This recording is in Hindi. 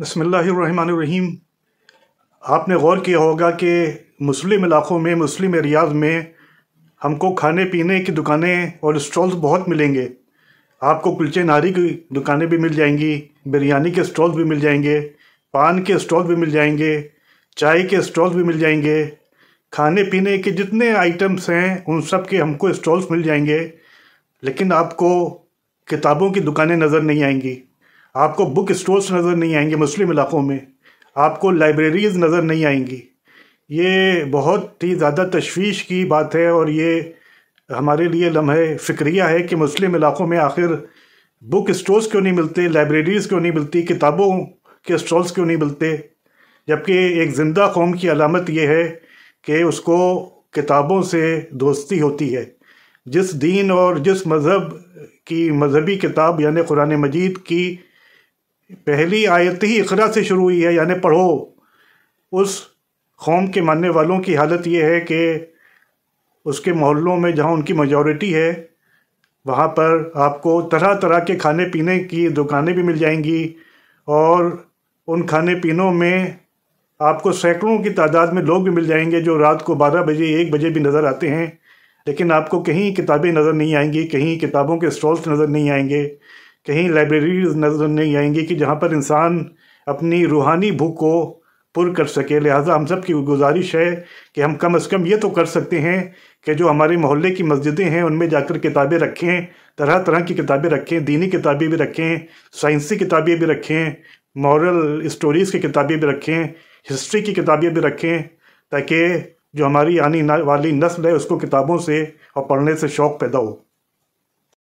बसमीम आपने गौर किया होगा कि मुस्लिम इलाक़ों में मुस्लिम एरियाज़ में हमको खाने पीने की दुकानें और स्टॉल्स बहुत मिलेंगे आपको कुलचे नारी की दुकानें भी मिल जाएंगी बिरयानी के स्टॉल्स भी मिल जाएंगे पान के स्टॉल भी मिल जाएंगे चाय के स्टॉल्स भी मिल जाएंगे खाने पीने के जितने आइटम्स हैं उन सब के हमको स्टॉल्स मिल जाएंगे लेकिन आपको किताबों की दुकानें नज़र नहीं आएंगी आपको बुक स्टोर्स नज़र नहीं आएंगे मुस्लिम इलाक़ों में आपको लाइब्रेरीज़ नज़र नहीं आएंगी ये बहुत ही ज़्यादा तशवीश की बात है और ये हमारे लिए लम्हे फ़िक्रिया है कि मुस्लिम इलाक़ों में आखिर बुक स्टोर्स क्यों नहीं मिलते लाइब्रेरीज़ क्यों नहीं मिलती किताबों के स्टॉल्स क्यों नहीं मिलते जबकि एक ज़िंदा कौम की अलामत यह है कि उसको किताबों से दोस्ती होती है जिस दीन और जिस मज़हब की मज़हबी किताब यानि कुरान मजीद की पहली आयत ही इकरा से शुरू हुई है यानी पढ़ो उस कौम के मानने वालों की हालत ये है कि उसके मोहल्लों में जहाँ उनकी मजॉरिटी है वहाँ पर आपको तरह तरह के खाने पीने की दुकानें भी मिल जाएंगी और उन खाने पीनों में आपको सैकड़ों की तादाद में लोग भी मिल जाएंगे जो रात को बारह बजे एक बजे भी नज़र आते हैं लेकिन आपको कहीं किताबें नज़र नहीं आएंगी कहीं किताबों के स्टॉल्स नज़र नहीं आएंगे कहीं लाइब्रेरीज नज़र नहीं आएंगी कि जहाँ पर इंसान अपनी रूहानी भूख को पुर कर सके लिहाजा हम सब की गुजारिश है कि हम कम अज़ कम ये तो कर सकते हैं कि जो हमारे मोहल्ले की मस्जिदें हैं उनमें जाकर किताबें रखें तरह तरह की किताबें रखें दीनी किताबें भी रखें साइंसी किताबें भी रखें मॉरल स्टोरीज़ की किताबें भी रखें हिस्ट्री की किताबें भी रखें ताकि जो हमारी आने वाली नस्ल है उसको किताबों से और पढ़ने से शौक़ पैदा हो